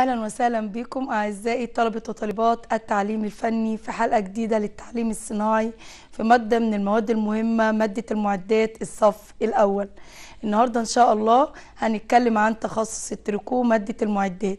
اهلا وسهلا بكم اعزائي طلبه وطالبات التعليم الفني في حلقه جديده للتعليم الصناعي في ماده من المواد المهمه ماده المعدات الصف الاول النهارده ان شاء الله هنتكلم عن تخصص التريكو ماده المعدات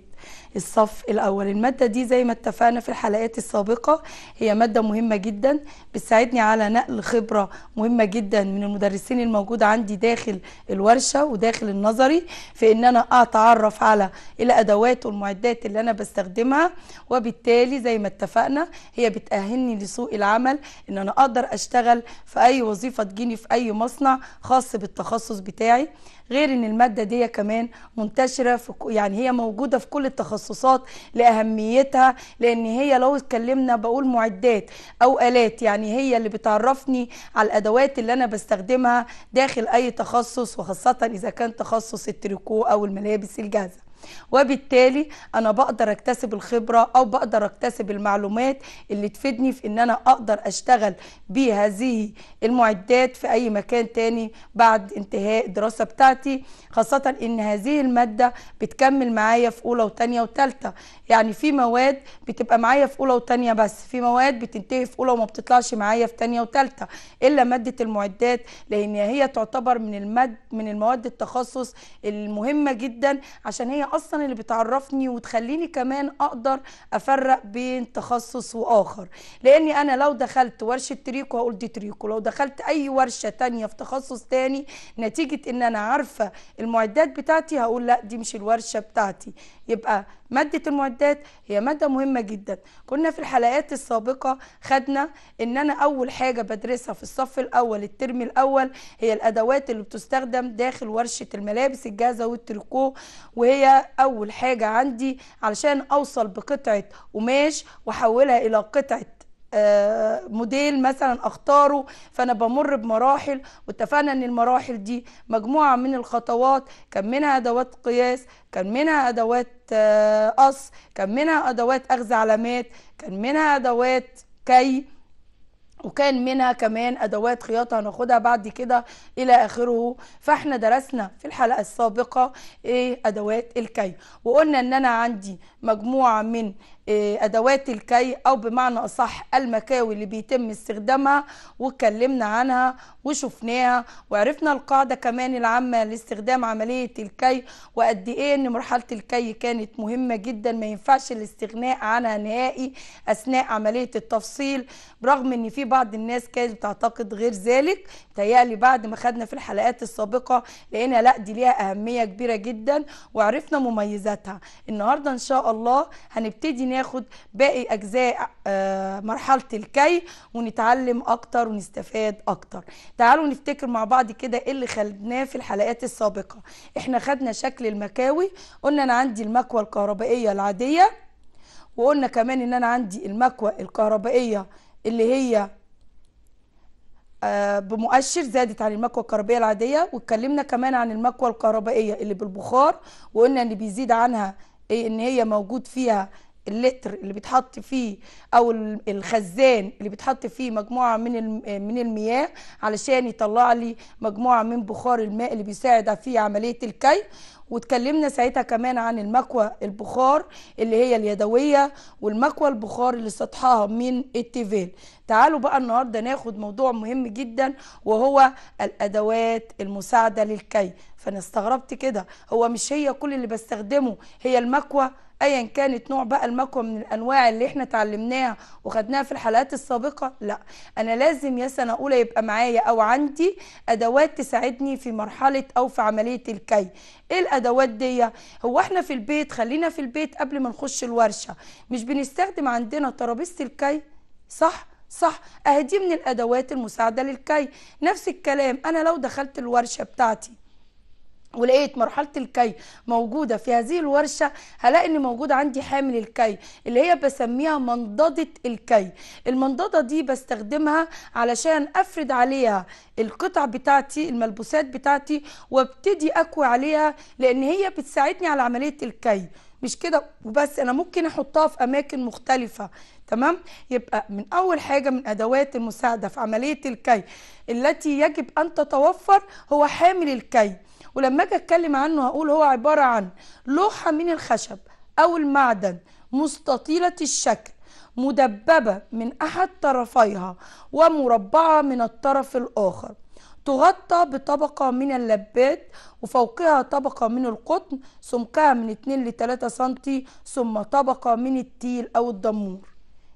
الصف الأول المادة دي زي ما اتفقنا في الحلقات السابقة هي مادة مهمة جدا بتساعدني على نقل خبرة مهمة جدا من المدرسين الموجودة عندي داخل الورشة وداخل النظري في ان انا اتعرف على الادوات والمعدات اللي انا بستخدمها وبالتالي زي ما اتفقنا هي بتأهلني لسوق العمل ان انا اقدر اشتغل في اي وظيفة تجيني في اي مصنع خاص بالتخصص بتاعي غير ان المادة دي كمان منتشرة في يعني هي موجودة في كل التخصصات التخصصات لاهميتها لان هي لو اتكلمنا بقول معدات او الات يعني هي اللي بتعرفني على الادوات اللي انا بستخدمها داخل اي تخصص وخاصه اذا كان تخصص التريكو او الملابس الجاهزه وبالتالي انا بقدر اكتسب الخبره او بقدر اكتسب المعلومات اللي تفيدني في ان انا اقدر اشتغل بهذه المعدات في اي مكان تاني بعد انتهاء الدراسه بتاعتي خاصه ان هذه الماده بتكمل معايا في اولى وثانيه وثالثه يعني في مواد بتبقى معايا في اولى وثانيه بس في مواد بتنتهي في اولى وما بتطلعش معايا في ثانيه وثالثه الا ماده المعدات لان هي تعتبر من المد من المواد التخصص المهمه جدا عشان هي اصلا اللي بتعرفني وتخليني كمان اقدر افرق بين تخصص واخر لاني انا لو دخلت ورشه تريكو هقول دي تريكو لو دخلت اي ورشه تانية في تخصص تاني نتيجه ان انا عارفه المعدات بتاعتي هقول لا دي مش الورشه بتاعتي يبقى ماده المعدات هي ماده مهمه جدا كنا في الحلقات السابقه خدنا ان انا اول حاجه بدرسها في الصف الاول الترم الاول هي الادوات اللي بتستخدم داخل ورشه الملابس الجاهزه والتريكو وهي اول حاجة عندي علشان اوصل بقطعة قماش واحولها الى قطعة آه، موديل مثلا اختاره فانا بمر بمراحل واتفقنا ان المراحل دي مجموعه من الخطوات كان منها ادوات قياس كان منها ادوات آه، قص كان منها ادوات اخذ علامات كان منها ادوات كي وكان منها كمان ادوات خياطه هناخدها بعد كده الى اخره فاحنا درسنا في الحلقه السابقه ايه ادوات الكي وقلنا ان انا عندي مجموعه من إيه، ادوات الكي او بمعنى اصح المكاوي اللي بيتم استخدامها واتكلمنا عنها وشفناها وعرفنا القاعده كمان العامه لاستخدام عمليه الكي وقد ايه ان مرحله الكي كانت مهمه جدا ما ينفعش الاستغناء عنها نهائي اثناء عمليه التفصيل برغم ان في بعض الناس كانت بتعتقد غير ذلك تيالي بعد ما خدنا في الحلقات السابقه لقينا لا دي ليها اهميه كبيره جدا وعرفنا مميزاتها النهارده ان شاء الله هنبتدي ناخد باقي اجزاء آه، مرحله الكي ونتعلم اكتر ونستفاد اكتر تعالوا نفتكر مع بعض كده ايه اللي خدناه في الحلقات السابقه احنا خدنا شكل المكاوي قلنا انا عندي المكوى الكهربائيه العاديه وقلنا كمان ان انا عندي المكوى الكهربائيه اللي هي آه، بمؤشر زادت عن المكوى الكهربائيه العاديه واتكلمنا كمان عن المكوى الكهربائيه اللي بالبخار وقلنا ان بيزيد عنها إيه، ان هي موجود فيها اللتر اللي بيتحط فيه او الخزان اللي بيتحط فيه مجموعه من من المياه علشان يطلع لي مجموعه من بخار الماء اللي بيساعد في عمليه الكي واتكلمنا ساعتها كمان عن المكوى البخار اللي هي اليدويه والمكوى البخار اللي سطحها من التيفيل تعالوا بقى النهارده ناخد موضوع مهم جدا وهو الادوات المساعده للكي فانا استغربت كده هو مش هي كل اللي بستخدمه هي المكوى ايا كانت نوع بقى المكوى من الانواع اللي احنا اتعلمناها وخدناها في الحلقات السابقه لا انا لازم يا سنه اولى يبقى معايا او عندي ادوات تساعدني في مرحله او في عمليه الكي ايه الادوات دي هو احنا في البيت خلينا في البيت قبل ما نخش الورشه مش بنستخدم عندنا ترابيزه الكي صح صح اهي دي من الادوات المساعده للكي نفس الكلام انا لو دخلت الورشه بتاعتي ولقيت مرحله الكي موجوده في هذه الورشه هلاقي ان موجود عندي حامل الكي اللي هي بسميها منضده الكي المنضده دي بستخدمها علشان افرد عليها القطع بتاعتي الملبوسات بتاعتي وابتدي اكوي عليها لان هي بتساعدني على عمليه الكي مش كده وبس انا ممكن احطها في اماكن مختلفه تمام يبقى من اول حاجه من ادوات المساعده في عمليه الكي التي يجب ان تتوفر هو حامل الكي ولما اجي اتكلم عنه هقول هو عباره عن لوحه من الخشب او المعدن مستطيله الشكل مدببه من احد طرفيها ومربعه من الطرف الاخر تغطى بطبقة من اللبات وفوقها طبقة من القطن سمكها من 2 ل 3 سنتي ثم طبقة من التيل أو الدمور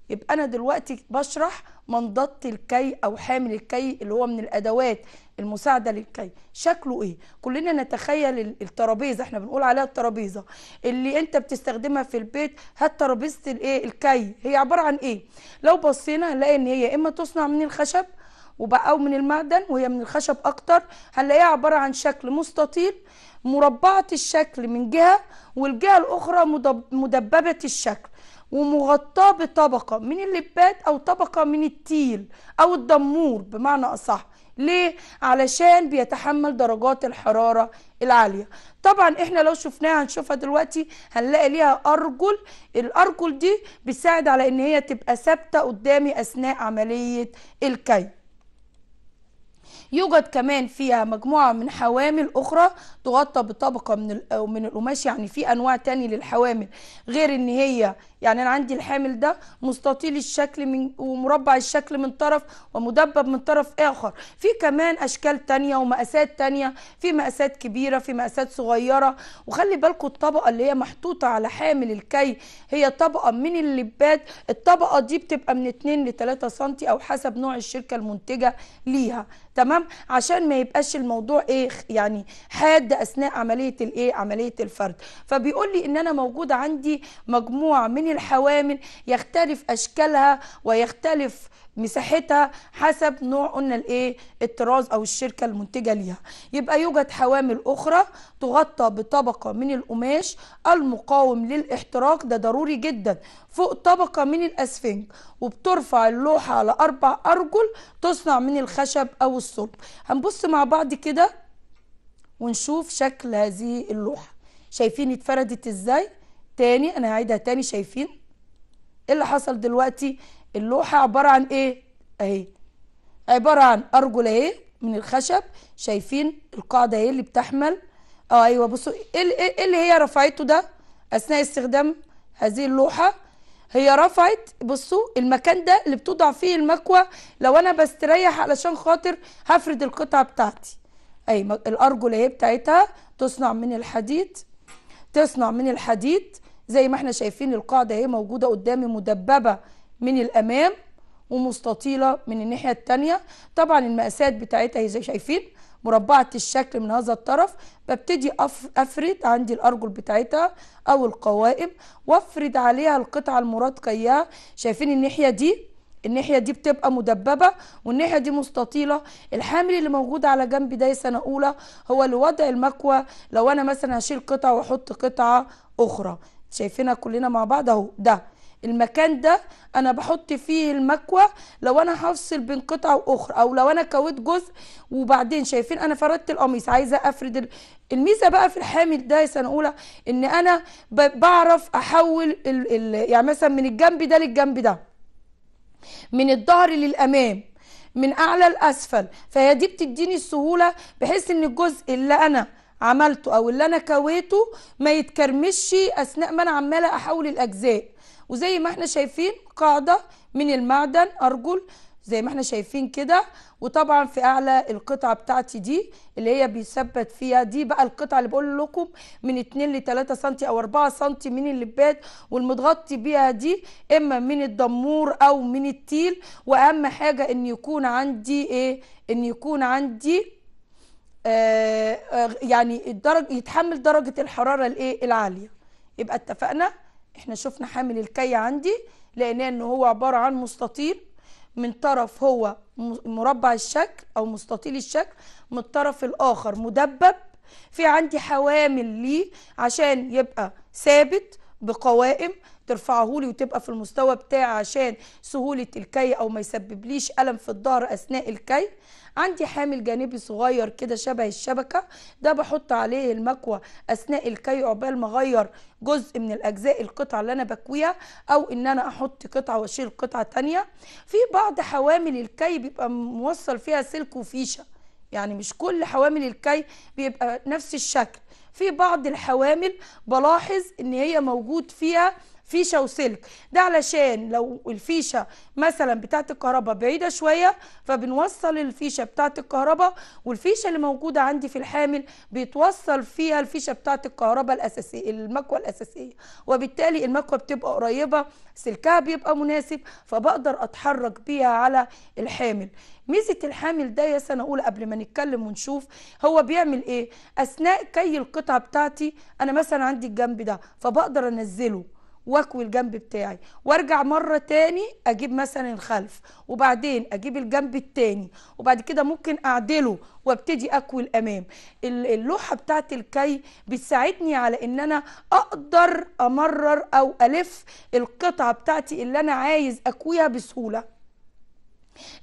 يبقى أنا دلوقتي بشرح منضده الكي او حامل الكي اللي هو من الادوات المساعده للكي شكله ايه كلنا نتخيل الترابيزه احنا بنقول عليها الترابيزه اللي انت بتستخدمها في البيت هات ترابيزه الايه الكي هي عباره عن ايه لو بصينا هنلاقي ان هي اما تصنع من الخشب او من المعدن وهي من الخشب اكتر هنلاقيها عباره عن شكل مستطيل مربعه الشكل من جهه والجهه الاخرى مدببه الشكل ومغطاه بطبقه من اللبات او طبقه من التيل او الدمور بمعنى اصح ليه علشان بيتحمل درجات الحراره العاليه طبعا احنا لو شفناها هنشوفها دلوقتي هنلاقي ليها ارجل الارجل دي بتساعد على ان هي تبقى ثابته قدامي اثناء عمليه الكي يوجد كمان فيها مجموعة من حوامل أخرى تغطى بطبقة من من القماش يعني في أنواع تاني للحوامل غير إن هي يعني أنا عندي الحامل ده مستطيل الشكل من ومربع الشكل من طرف ومدبب من طرف آخر في كمان أشكال تانية ومقاسات تانية في مقاسات كبيرة في مقاسات صغيرة وخلي بالكم الطبقة اللي هي محطوطة على حامل الكي هي طبقة من اللبات الطبقة دي بتبقى من 2 ل 3 سم أو حسب نوع الشركة المنتجة ليها تمام عشان ما يبقاش الموضوع ايه يعني حاد اثناء عمليه الايه عمليه الفرد فبيقول لي ان انا موجود عندي مجموعه من الحوامل يختلف اشكالها ويختلف مساحتها حسب نوع قلنا الايه الطراز او الشركه المنتجه ليها يبقى يوجد حوامل اخرى تغطى بطبقه من القماش المقاوم للاحتراق ده ضروري جدا فوق طبقه من الاسفنج وبترفع اللوحه على اربع ارجل تصنع من الخشب او الصلب هنبص مع بعض كده ونشوف شكل هذه اللوحه شايفين اتفردت ازاي تاني انا هعيدها تاني شايفين ايه اللي حصل دلوقتي اللوحة عبارة عن ايه اهي عبارة عن ارجل اهي من الخشب شايفين القاعدة اهي اللي بتحمل اه ايوه بصوا إيه, ايه اللي هي رفعته ده اثناء استخدام هذه اللوحة هي رفعت بصوا المكان ده اللي بتوضع فيه المكوى لو انا بستريح علشان خاطر هفرد القطعة بتاعتي اي الارجل اهي بتاعتها تصنع من الحديد تصنع من الحديد زي ما احنا شايفين القاعدة اهي موجودة قدامي مدببة من الامام ومستطيله من الناحيه الثانيه طبعا المقاسات بتاعتها هي زي شايفين مربعه الشكل من هذا الطرف ببتدي افرد عندي الارجل بتاعتها او القوائم وافرد عليها القطعه المراد كياها شايفين الناحيه دي الناحيه دي بتبقى مدببه والناحيه دي مستطيله الحامل اللي موجود على جنب ده سنه اولى هو لوضع المكوى لو انا مثلا هشيل قطعه واحط قطعه اخرى شايفينها كلنا مع بعض اهو ده المكان ده انا بحط فيه المكوى لو انا هفصل بين قطعه واخرى او لو انا كويت جزء وبعدين شايفين انا فردت القميص عايزه افرد الميزه بقى في الحامل ده يا سنه اولى ان انا بعرف احول يعني مثلا من الجنب ده للجنب ده من الظهر للامام من اعلى لاسفل فهي دي بتديني السهوله بحيث ان الجزء اللي انا عملته او اللي انا كويته ما يتكرمشش اثناء ما انا عماله احول الاجزاء وزي ما احنا شايفين قاعده من المعدن ارجل زي ما احنا شايفين كده وطبعا في اعلى القطعه بتاعتي دي اللي هي بيثبت فيها دي بقى القطعه اللي بقول لكم من 2 ل 3 سم او 4 سم من اللبات والمتغطي بيها دي اما من الدمور او من التيل واهم حاجه ان يكون عندي ايه ان يكون عندي آه، آه، يعني الدرج يتحمل درجه الحراره الايه العاليه يبقى اتفقنا احنا شفنا حامل الكي عندي لقيناه ان هو عباره عن مستطيل من طرف هو مربع الشكل او مستطيل الشكل من الطرف الاخر مدبب في عندي حوامل ليه عشان يبقى ثابت بقوائم ترفعه لي وتبقى في المستوى بتاعي عشان سهوله الكي او ما يسببليش الم في الظهر اثناء الكي عندي حامل جانبي صغير كده شبه الشبكه ده بحط عليه المكوى اثناء الكي عقبال ما اغير جزء من الاجزاء القطعه اللي انا بكويها او ان انا احط قطعه واشيل قطعه ثانيه في بعض حوامل الكي بيبقى موصل فيها سلك وفيشه يعني مش كل حوامل الكي بيبقى نفس الشكل في بعض الحوامل بلاحظ ان هي موجود فيها فيشه وسلك ده علشان لو الفيشه مثلا بتاعه الكهرباء بعيده شويه فبنوصل الفيشه بتاعه الكهرباء والفيشه اللي موجوده عندي في الحامل بيتوصل فيها الفيشه بتاعه الكهرباء الاساسيه المكوه الاساسيه وبالتالي المكوه بتبقى قريبه سلكها بيبقى مناسب فبقدر اتحرك بيها على الحامل ميزه الحامل ده يا سنه اولى قبل ما نتكلم ونشوف هو بيعمل ايه اثناء كي القطعه بتاعتي انا مثلا عندي الجنب ده فبقدر انزله واكوي الجنب بتاعي وارجع مره تاني اجيب مثلا الخلف وبعدين اجيب الجنب التاني وبعد كده ممكن اعدله وابتدي اكوي الامام اللوحه بتاعت الكي بتساعدني على ان انا اقدر امرر او الف القطعه بتاعتي اللي انا عايز اكويها بسهوله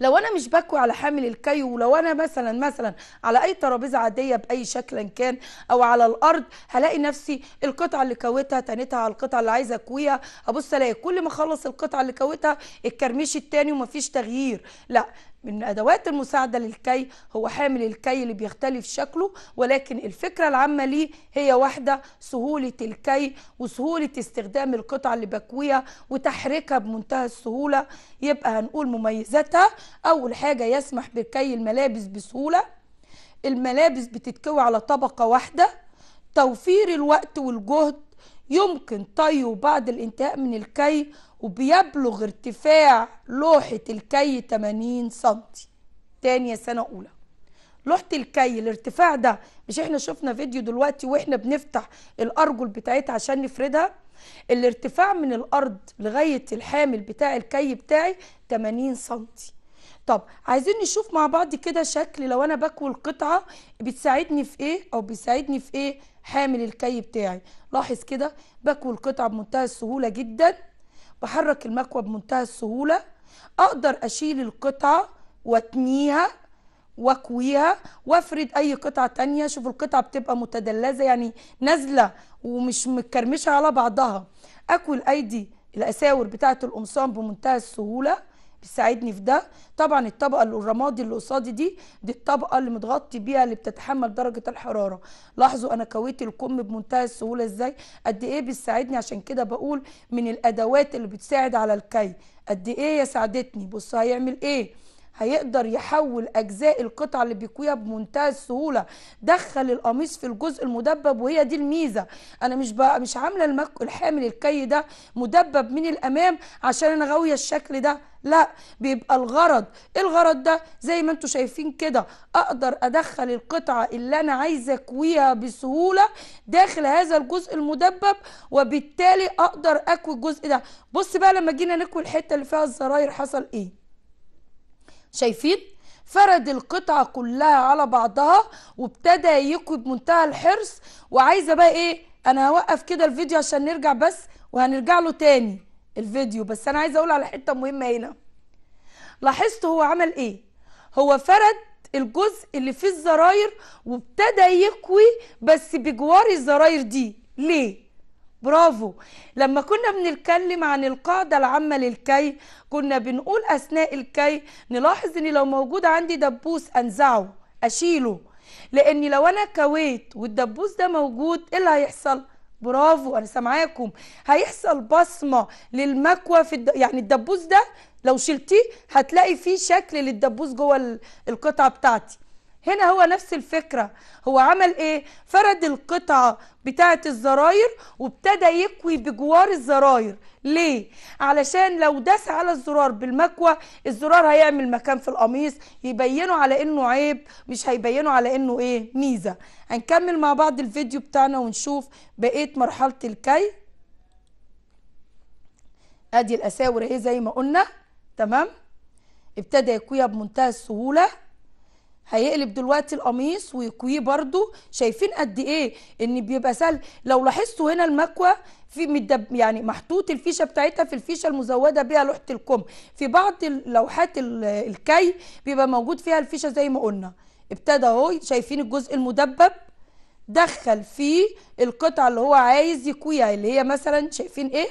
لو انا مش بكوي على حامل الكي ولو انا مثلا مثلا على اي ترابيزه عاديه باي شكل كان او على الارض هلاقي نفسي القطعه اللي كويتها تنتها على القطعه اللي عايزه اكويها ابص الاقي كل ما اخلص القطعه اللي كويتها الكرميش التاني ومفيش تغيير لا من ادوات المساعده للكي هو حامل الكي اللي بيختلف شكله ولكن الفكره العامه ليه هي واحده سهوله الكي وسهوله استخدام القطع اللي بكويها وتحريكها بمنتهى السهوله يبقى هنقول مميزاتها اول حاجه يسمح بكي الملابس بسهوله الملابس بتتكوي على طبقه واحده توفير الوقت والجهد يمكن طيه بعد الانتهاء من الكي وبيبلغ ارتفاع لوحة الكي 80 سنتي تانية سنة أولى لوحة الكي الارتفاع ده مش احنا شفنا فيديو دلوقتي واحنا بنفتح الأرجل بتاعتها عشان نفردها الارتفاع من الأرض لغاية الحامل بتاع الكي بتاعي 80 سنتي طب عايزين نشوف مع بعض كده شكل لو انا بكوي القطعه بتساعدني في ايه او بيساعدني في ايه حامل الكي بتاعي لاحظ كده بكوي القطعه بمنتهى السهوله جدا بحرك المكوه بمنتهى السهوله اقدر اشيل القطعه واتنيها واكويها وافرد اي قطعه تانية شوف القطعه بتبقى متدلزه يعني نازله ومش متكرمشه على بعضها اكوي الايدي الاساور بتاعه القمصان بمنتهى السهوله بيساعدني في ده طبعا الطبقه الرمادي اللي قصادي دي دي الطبقه اللي متغطي بيها اللي بتتحمل درجه الحراره لاحظوا انا كويت الكم بمنتهى السهوله ازاي قد ايه بتساعدني عشان كده بقول من الادوات اللي بتساعد على الكي قد ايه يا ساعدتني بص هيعمل ايه هيقدر يحول اجزاء القطع اللي بيكويها بمنتهى السهوله دخل القميص في الجزء المدبب وهي دي الميزه انا مش بقى مش عامله المك... الحامل الكي ده مدبب من الامام عشان انا غاويه الشكل ده لا بيبقى الغرض إيه الغرض ده زي ما انتم شايفين كده اقدر ادخل القطعه اللي انا عايزه اكويها بسهوله داخل هذا الجزء المدبب وبالتالي اقدر اكوي الجزء ده بص بقى لما جينا نكوي الحته اللي فيها الزراير حصل ايه شايفين فرد القطعة كلها على بعضها وابتدى يكوي بمنتهى الحرص وعايزة بقى ايه انا هوقف كده الفيديو عشان نرجع بس وهنرجع له تاني الفيديو بس انا عايزة اقول على حتة مهمة هنا لاحظت هو عمل ايه هو فرد الجزء اللي فيه الزراير وابتدى يكوي بس بجوار الزراير دي ليه برافو لما كنا بنتكلم عن القاعدة العامة للكي كنا بنقول أثناء الكي نلاحظ أن لو موجود عندي دبوس أنزعه أشيله لأن لو أنا كويت والدبوس ده موجود إيه اللي هيحصل؟ برافو أنا سامعاكم هيحصل بصمة للمكوى في الد... يعني الدبوس ده لو شلتيه هتلاقي فيه شكل للدبوس جوه القطعة بتاعتي هنا هو نفس الفكرة هو عمل ايه فرد القطعة بتاعة الزراير وابتدى يكوي بجوار الزراير ليه علشان لو داس على الزرار بالمكوى الزرار هيعمل مكان في القميص يبينه على انه عيب مش هيبينه على انه ايه ميزة هنكمل مع بعض الفيديو بتاعنا ونشوف بقية مرحلة الكي ادي الاساور اهي زي ما قلنا تمام ابتدى يكويها بمنتهى السهولة هيقلب دلوقتي القميص ويكويه برده شايفين قد ايه ان بيبقى سهل لو لاحظتوا هنا المكوى في مدب يعني محطوط الفيشه بتاعتها في الفيشه المزوده بيها لوحه الكم في بعض لوحات الكي بيبقى موجود فيها الفيشه زي ما قلنا ابتدى اهو شايفين الجزء المدبب دخل فيه القطعه اللي هو عايز يكويها اللي هي مثلا شايفين ايه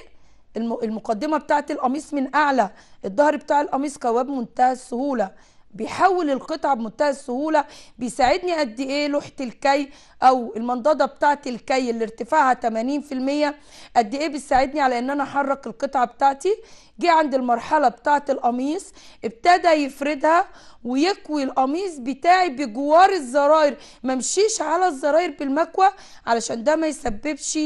المقدمه بتاعت القميص من اعلى الظهر بتاع القميص كواب منتهى السهوله بيحول القطعة بمنتهى السهولة بيساعدني قد ايه لوحة الكي او المنضدة بتاعت الكي اللي ارتفاعها 80% قد ايه بتساعدني على ان انا احرك القطعة بتاعتي جه عند المرحله بتاعه القميص ابتدى يفردها ويكوي القميص بتاعي بجوار الزراير ممشيش على الزراير بالمكوى علشان ده ما يسببش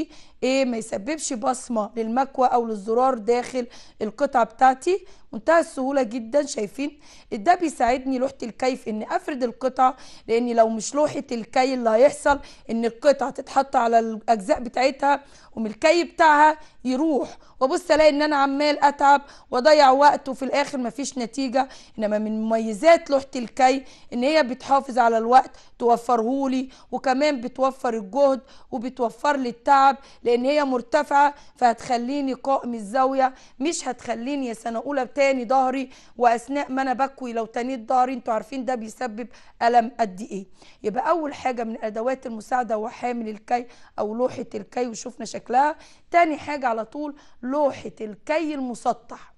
ايه ما يسببش بصمه للمكوى او للزرار داخل القطعه بتاعتي منتهى السهوله جدا شايفين ده بيساعدني لوحه الكيف ان افرد القطعه لان لو مش لوحه الكي اللي هيحصل ان القطعه تتحط على الاجزاء بتاعتها ومن الكي بتاعها يروح وابص الاقي ان انا عمال اتعب واضيع وقت وفي الاخر مفيش نتيجه انما من مميزات لوحه الكي ان هي بتحافظ على الوقت توفرهولي وكمان بتوفر الجهد وبتوفر لي التعب لان هي مرتفعه فهتخليني قائم الزاويه مش هتخليني يا سنه اولى تاني ظهري واثناء ما انا بكوي لو تانيت ظهري انتوا عارفين ده بيسبب الم قد ايه يبقى اول حاجه من ادوات المساعده هو حامل الكي او لوحه الكي وشفنا شكلها تاني حاجه على طول لوحة الكي المسطح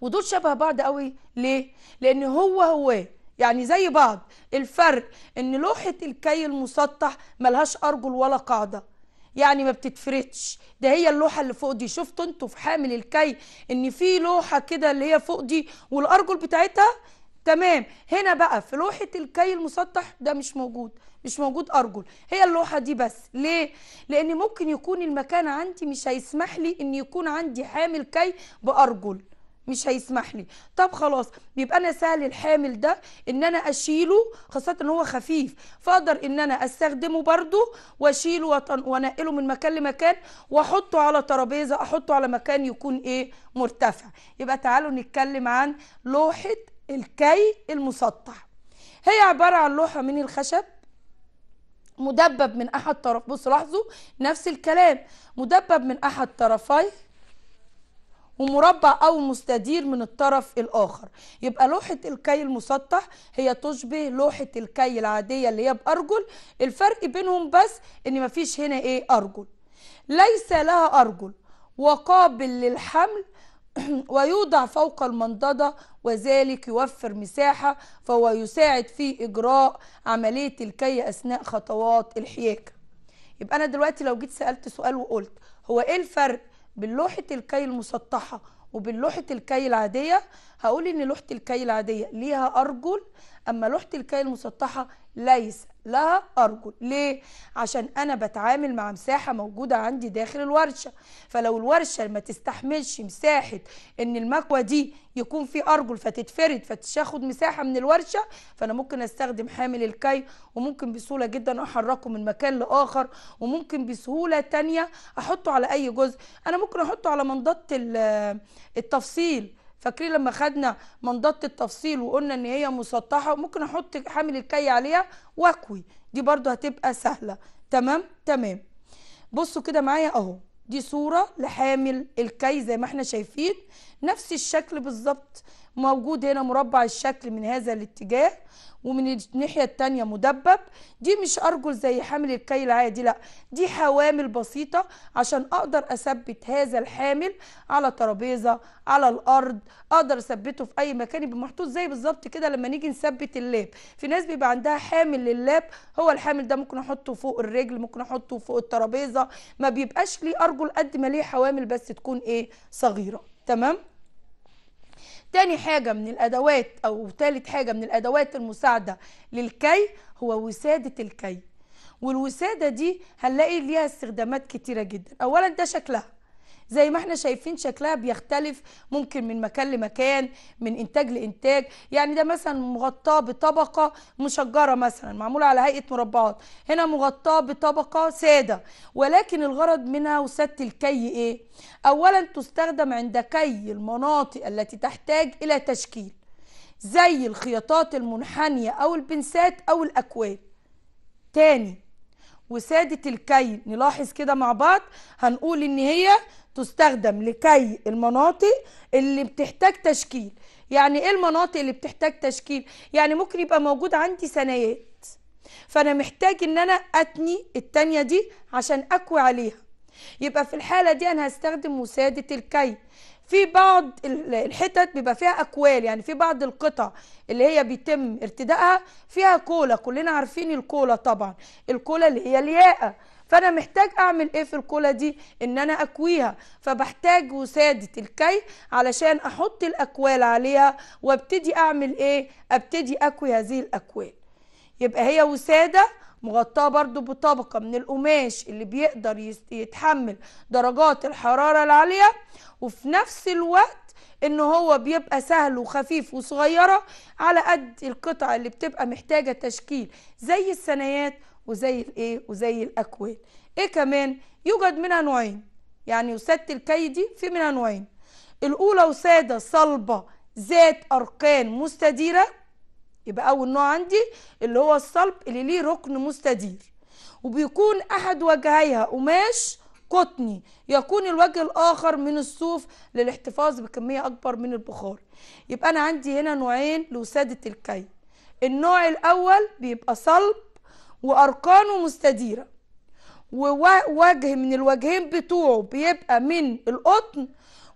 ودول شبه بعض قوي ليه لان هو هو يعني زي بعض الفرق ان لوحة الكي المسطح ملهاش ارجل ولا قاعدة يعني ما بتتفردش ده هي اللوحه اللي فوق دي شفتوا انتوا في حامل الكي ان في لوحه كده اللي هي فوق دي والارجل بتاعتها تمام هنا بقى في لوحه الكي المسطح ده مش موجود مش موجود ارجل هي اللوحه دي بس ليه لان ممكن يكون المكان عندي مش هيسمح لي ان يكون عندي حامل كي بارجل مش هيسمح لي طب خلاص بيبقى انا سهل الحامل ده ان انا اشيله خاصه ان هو خفيف فاقدر ان انا استخدمه برده واشيله وانقله من مكان لمكان واحطه على ترابيزه احطه على مكان يكون ايه مرتفع يبقى تعالوا نتكلم عن لوحه الكي المسطح هي عباره عن لوحه من الخشب مدبب من احد طرف بصوا لاحظوا نفس الكلام مدبب من احد طرفي ومربع او مستدير من الطرف الاخر يبقى لوحه الكي المسطح هي تشبه لوحه الكي العاديه اللي هي بارجل الفرق بينهم بس ان مفيش هنا ايه ارجل ليس لها ارجل وقابل للحمل ويوضع فوق المنضدة وذلك يوفر مساحة فهو يساعد في إجراء عملية الكي أثناء خطوات الحياكة يبقى أنا دلوقتي لو جيت سألت سؤال وقلت هو إيه الفرق بين لوحة الكي المسطحة وبين لوحة الكي العادية هقول إن لوحة الكي العادية ليها أرجل اما لوحه الكي المسطحه ليس لها ارجل ليه عشان انا بتعامل مع مساحه موجوده عندي داخل الورشه فلو الورشه ما تستحملش مساحه ان المكوه دي يكون في ارجل فتتفرد فتاخد مساحه من الورشه فانا ممكن استخدم حامل الكي وممكن بسهوله جدا احركه من مكان لاخر وممكن بسهوله تانية احطه على اي جزء انا ممكن احطه على منضده التفصيل فاكرين لما خدنا منضده التفصيل وقلنا ان هي مسطحه ممكن احط حامل الكي عليها واكوي دي برده هتبقى سهله تمام تمام بصوا كده معايا اهو دي صوره لحامل الكي زي ما احنا شايفين نفس الشكل بالظبط موجود هنا مربع الشكل من هذا الاتجاه ومن الناحية التانية مدبب دي مش أرجل زي حامل الكي العادي لا دي حوامل بسيطة عشان أقدر أثبت هذا الحامل على ترابيزة على الأرض أقدر أثبته في أي مكان يبقى محطوط زي بالظبط كده لما نيجي نثبت اللاب في ناس بيبقى عندها حامل لللاب هو الحامل ده ممكن أحطه فوق الرجل ممكن أحطه فوق الترابيزة ما بيبقاش ليه أرجل قد ما ليه حوامل بس تكون إيه صغيرة تمام تاني حاجة من الأدوات أو تالت حاجة من الأدوات المساعدة للكي هو وسادة الكي والوسادة دي هنلاقي ليها استخدامات كتيرة جدا أولا ده شكلها زي ما احنا شايفين شكلها بيختلف ممكن من مكان لمكان من انتاج لانتاج يعني ده مثلا مغطاه بطبقه مشجره مثلا معموله على هيئه مربعات هنا مغطاه بطبقه ساده ولكن الغرض منها وسادة الكي ايه اولا تستخدم عند كي المناطق التي تحتاج الى تشكيل زي الخياطات المنحنيه او البنسات او الاكواب تاني وسادة الكي نلاحظ كده مع بعض هنقول ان هي تستخدم لكي المناطق اللي بتحتاج تشكيل يعني ايه المناطق اللي بتحتاج تشكيل يعني ممكن يبقى موجود عندي ثنايات فانا محتاج ان انا اتني التانية دي عشان اكوي عليها يبقى في الحالة دي انا هستخدم وسادة الكي في بعض الحتت بيبقى فيها اكوال يعني في بعض القطع اللي هي بيتم ارتدائها فيها كولا كلنا عارفين الكولا طبعا الكولا اللي هي الياقه فانا محتاج اعمل ايه في الكولا دي ان انا اكويها فبحتاج وسادة الكي علشان احط الاكوال عليها وابتدي اعمل ايه ابتدي اكوي هذه الاكوال يبقى هي وسادة مغطاه برضو بطبقة من القماش اللي بيقدر يتحمل درجات الحرارة العالية وفي نفس الوقت ان هو بيبقى سهل وخفيف وصغيرة على قد القطع اللي بتبقى محتاجة تشكيل زي الثنايات وزي الايه وزي الاكويل ايه كمان يوجد منها نوعين يعني وسادة الكي دي في منها نوعين الاولى وسادة صلبة ذات اركان مستديرة يبقى اول نوع عندي اللي هو الصلب اللي ليه ركن مستدير وبيكون احد وجهيها قماش قطني يكون الوجه الاخر من الصوف للاحتفاظ بكميه اكبر من البخار يبقى انا عندي هنا نوعين لوساده الكي النوع الاول بيبقى صلب وأركانه مستديرة ووجه من الوجهين بتوعه بيبقى من القطن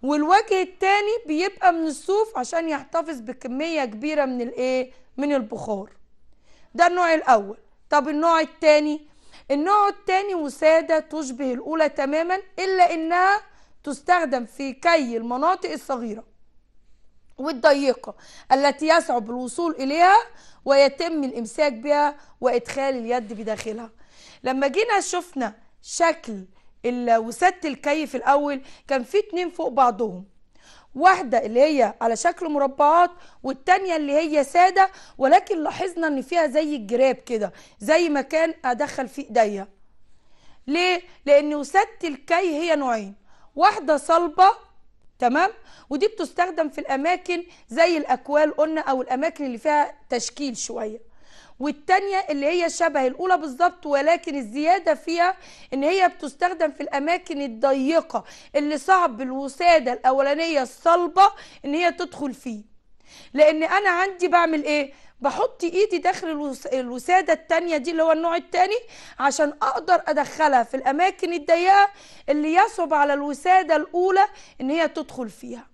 والوجه التاني بيبقى من الصوف عشان يحتفظ بكمية كبيرة من الايه من البخار ده النوع الأول طب النوع التاني النوع التاني وسادة تشبه الأولى تماما إلا إنها تستخدم في كي المناطق الصغيرة والضيقة التي يصعب الوصول إليها ويتم الإمساك بها وإدخال اليد بداخلها لما جينا شفنا شكل وسادة الكي في الأول كان في اتنين فوق بعضهم واحدة اللي هي على شكل مربعات والتانية اللي هي سادة ولكن لاحظنا ان فيها زي الجراب كده زي ما كان ادخل فيه ايديا ليه؟ لان وسادة الكي هي نوعين واحدة صلبة تمام ودي بتستخدم في الاماكن زي الاكوال قلنا او الاماكن اللي فيها تشكيل شويه والتانية اللي هي شبه الأولى بالظبط ولكن الزيادة فيها إن هي بتستخدم في الأماكن الضيقة اللي صعب الوسادة الأولانية الصلبة إن هي تدخل فيه لأن أنا عندي بعمل إيه؟ بحط ايدي داخل الوساده الثانيه دي اللي هو النوع الثاني عشان اقدر ادخلها في الاماكن الضيقه اللي يصعب على الوساده الاولى ان هي تدخل فيها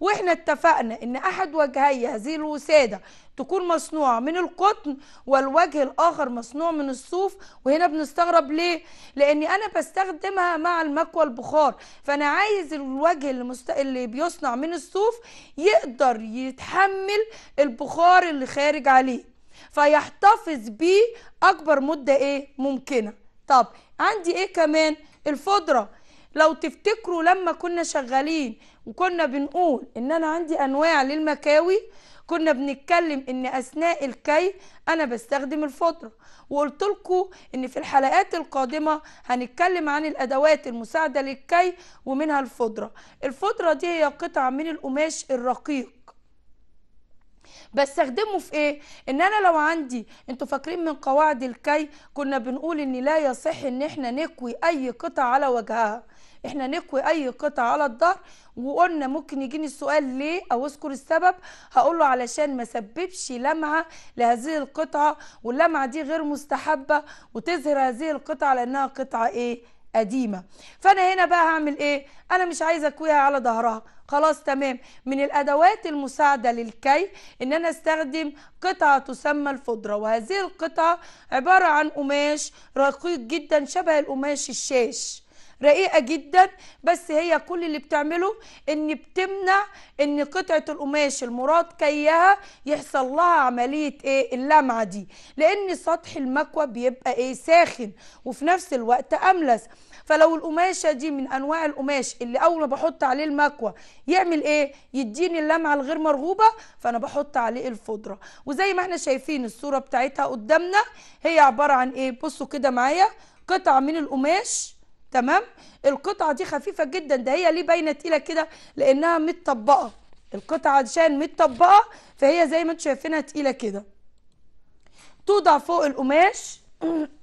واحنا اتفقنا ان احد وجهي هذه الوسادة تكون مصنوعة من القطن والوجه الاخر مصنوع من الصوف وهنا بنستغرب ليه لاني انا بستخدمها مع المكوى البخار فانا عايز الوجه اللي, مست... اللي بيصنع من الصوف يقدر يتحمل البخار اللي خارج عليه فيحتفظ بيه اكبر مدة ايه ممكنة طب عندي ايه كمان الفضرة لو تفتكروا لما كنا شغالين وكنا بنقول ان انا عندي انواع للمكاوي كنا بنتكلم ان اثناء الكي انا بستخدم الفطره وقلت لكم ان في الحلقات القادمه هنتكلم عن الادوات المساعده للكي ومنها الفطره الفطره دي هي قطعه من القماش الرقيق بستخدمه في ايه ان انا لو عندي انتوا فاكرين من قواعد الكي كنا بنقول ان لا يصح ان احنا نكوي اي قطع على وجهها احنا نكوي اي قطع على الظهر وقلنا ممكن يجيني السؤال ليه او اذكر السبب هقول له علشان ما سببش لمعه لهذه القطعه واللمعه دي غير مستحبه وتظهر هذه القطعه لانها قطعه ايه قديمه فانا هنا بقى هعمل ايه انا مش عايزه اكويها على ظهرها خلاص تمام من الادوات المساعده للكي ان انا استخدم قطعه تسمى الفضره وهذه القطعه عباره عن قماش رقيق جدا شبه القماش الشاش رقيقه جدا بس هي كل اللي بتعمله ان بتمنع ان قطعه القماش المراد كيها يحصل لها عمليه ايه اللمعه دي لان سطح المكوى بيبقى ايه ساخن وفي نفس الوقت املس فلو القماشه دي من انواع القماش اللي اول ما بحط عليه المكوى يعمل ايه يديني اللمعه الغير مرغوبه فانا بحط عليه الفضره وزي ما احنا شايفين الصوره بتاعتها قدامنا هي عباره عن ايه بصوا كده معايا قطعه من القماش تمام القطعه دي خفيفه جدا ده هي ليه باينه تقيله كده لانها متطبقه القطعه عشان متطبقه فهي زي ما انتم شايفينها تقيله كده توضع فوق القماش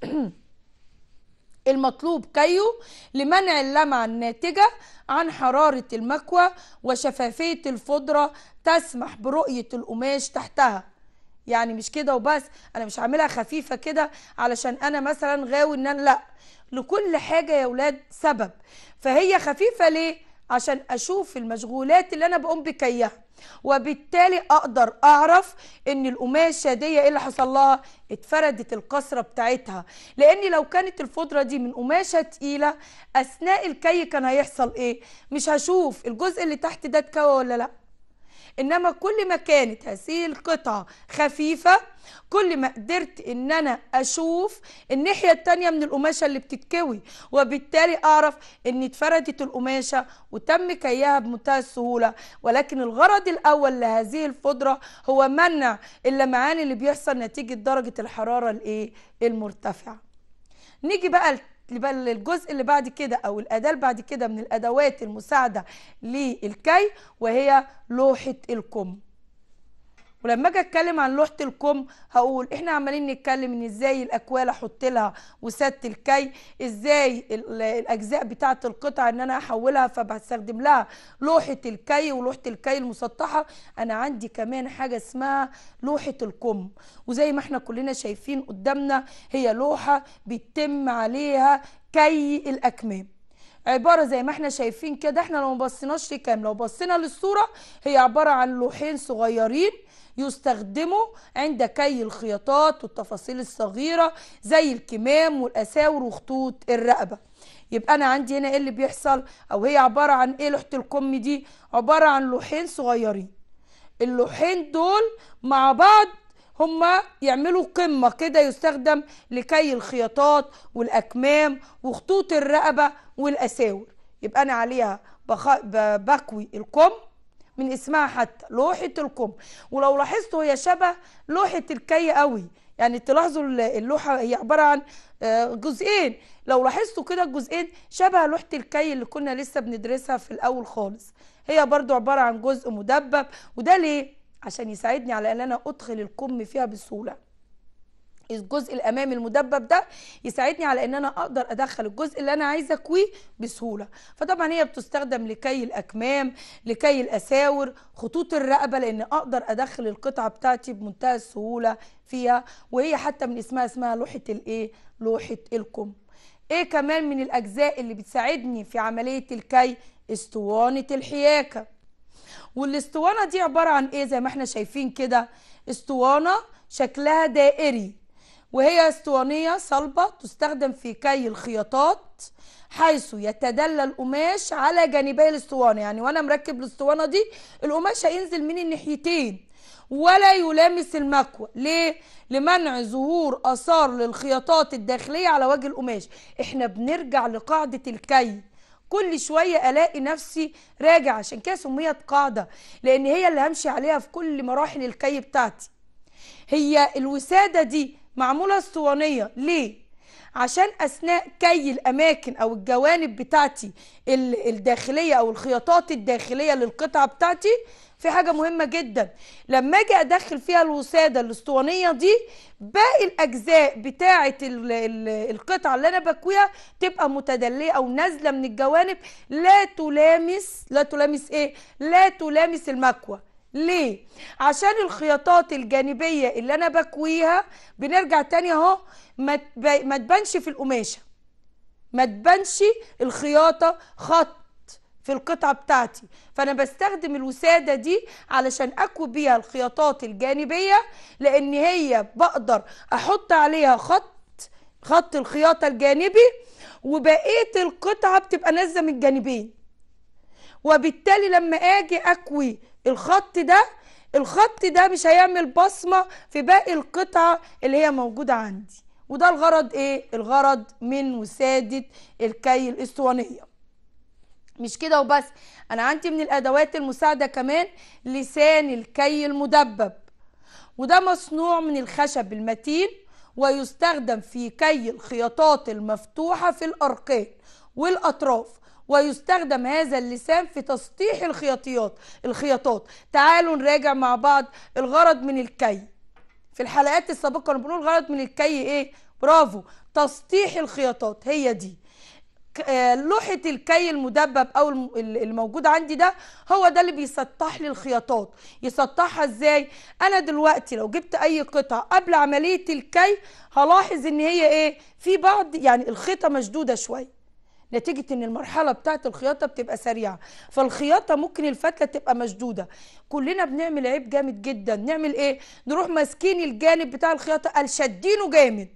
المطلوب كيو لمنع اللمعة الناتجة عن حرارة المكوى وشفافية الفضرة تسمح برؤية القماش تحتها يعني مش كده وبس انا مش عاملها خفيفة كده علشان انا مثلا غاوي ان انا لا لكل حاجة يا ولاد سبب فهي خفيفة ليه؟ عشان أشوف المشغولات اللي أنا بقوم بكيها وبالتالي أقدر أعرف إن القماشة دي إيه اللي حصل لها؟ اتفردت القصرة بتاعتها لأن لو كانت الفضرة دي من قماشة تقيلة أثناء الكي كان هيحصل إيه؟ مش هشوف الجزء اللي تحت ده اتكوى ولا لأ انما كل ما كانت هذه القطعه خفيفه كل ما قدرت ان انا اشوف الناحيه التانية من القماشه اللي بتتكوي وبالتالي اعرف ان اتفردت القماشه وتم كيها بمنتهى السهوله ولكن الغرض الاول لهذه الفضره هو منع اللمعان اللي بيحصل نتيجه درجه الحراره الايه المرتفعه نيجي بقى الجزء اللي بعد كده او الاداه اللي بعد كده من الادوات المساعده للكي وهي لوحه الكم ولما اجي اتكلم عن لوحه الكم هقول احنا عمالين نتكلم ان ازاي الاكوال احط لها وسادة الكي ازاي الاجزاء بتاعه القطع ان انا احولها فبستخدم لها لوحه الكي ولوحه الكي المسطحه انا عندي كمان حاجه اسمها لوحه الكم وزي ما احنا كلنا شايفين قدامنا هي لوحه بيتم عليها كي الاكمام عبارة زي ما احنا شايفين كده احنا لو مبصيناش لكام لو بصينا للصورة هي عبارة عن لوحين صغيرين يستخدموا عند كي الخياطات والتفاصيل الصغيرة زي الكمام والأساور وخطوط الرقبة يبقى أنا عندي هنا إيه اللي بيحصل أو هي عبارة عن إيه لوحة الكم دي عبارة عن لوحين صغيرين اللوحين دول مع بعض هما يعملوا قمة كده يستخدم لكي الخياطات والأكمام وخطوط الرقبة والأساور يبقى أنا عليها بخ... بكوي الكم من اسمها حتى لوحة الكم ولو لاحظتوا هي شبه لوحة الكي قوي يعني تلاحظوا اللوحة هي عبارة عن آه، جزئين لو لاحظتوا كده الجزئين شبه لوحة الكي اللي كنا لسه بندرسها في الأول خالص هي برضو عبارة عن جزء مدبب وده ليه؟ عشان يساعدني على ان انا ادخل الكم فيها بسهولة الجزء الامامي المدبب ده يساعدني على ان انا اقدر ادخل الجزء اللي انا عايزه اكويه بسهوله فطبعا هي بتستخدم لكي الاكمام لكي الاساور خطوط الرقبه لان اقدر ادخل القطعه بتاعتي بمنتهى السهوله فيها وهي حتى من اسمها اسمها لوحه الايه لوحه الكم ايه كمان من الاجزاء اللي بتساعدني في عمليه الكي اسطوانه الحياكه والاسطوانه دي عباره عن ايه زي ما احنا شايفين كده اسطوانه شكلها دائري وهي اسطوانية صلبة تستخدم في كي الخياطات حيث يتدلى القماش على جانبي الاسطوانة يعني وانا مركب الاسطوانة دي القماش هينزل من الناحيتين ولا يلامس المكوى ليه لمنع ظهور اثار للخياطات الداخليه على وجه القماش احنا بنرجع لقاعده الكي كل شويه الاقي نفسي راجع عشان كده سميت قاعده لان هي اللي همشي عليها في كل مراحل الكي بتاعتي هي الوساده دي معمولة اسطوانية ليه؟ عشان اثناء كي الاماكن او الجوانب بتاعتي الداخليه او الخياطات الداخليه للقطعه بتاعتي في حاجه مهمه جدا لما اجي ادخل فيها الوساده الاسطوانيه دي باقي الاجزاء بتاعه القطعه اللي انا بكويها تبقى متدليه او نازله من الجوانب لا تلامس لا تلامس ايه لا تلامس المكوه ليه؟ عشان الخياطات الجانبية اللي أنا بكويها بنرجع تاني أهو ما تبانش في القماشة ما تبانش الخياطة خط في القطعة بتاعتي فأنا بستخدم الوسادة دي علشان أكوي بيها الخياطات الجانبية لأن هي بقدر أحط عليها خط خط الخياطة الجانبي وبقية القطعة بتبقى نازلة من الجانبين وبالتالي لما أجي أكوي الخط ده الخط ده مش هيعمل بصمه في باقي القطع اللي هي موجوده عندي وده الغرض ايه الغرض من وساده الكي الاسطوانيه مش كده وبس انا عندي من الادوات المساعده كمان لسان الكي المدبب وده مصنوع من الخشب المتين ويستخدم في كي الخياطات المفتوحه في الاركان والاطراف ويستخدم هذا اللسان في تسطيح الخياطيات الخياطات تعالوا نراجع مع بعض الغرض من الكي في الحلقات السابقه كنا بنقول غرض من الكي ايه برافو تسطيح الخياطات هي دي آه، لوحة الكي المدبب أو الموجود عندي ده هو ده اللي بيسطح لي الخياطات يسطحها إزاي؟ أنا دلوقتي لو جبت أي قطعة قبل عملية الكي هلاحظ إن هي إيه؟ في بعض يعني الخيطة مشدودة شوية نتيجه ان المرحله بتاعه الخياطه بتبقى سريعه فالخياطه ممكن الفتله تبقى مشدوده كلنا بنعمل عيب جامد جدا نعمل ايه نروح ماسكين الجانب بتاع الخياطه قال شادينه جامد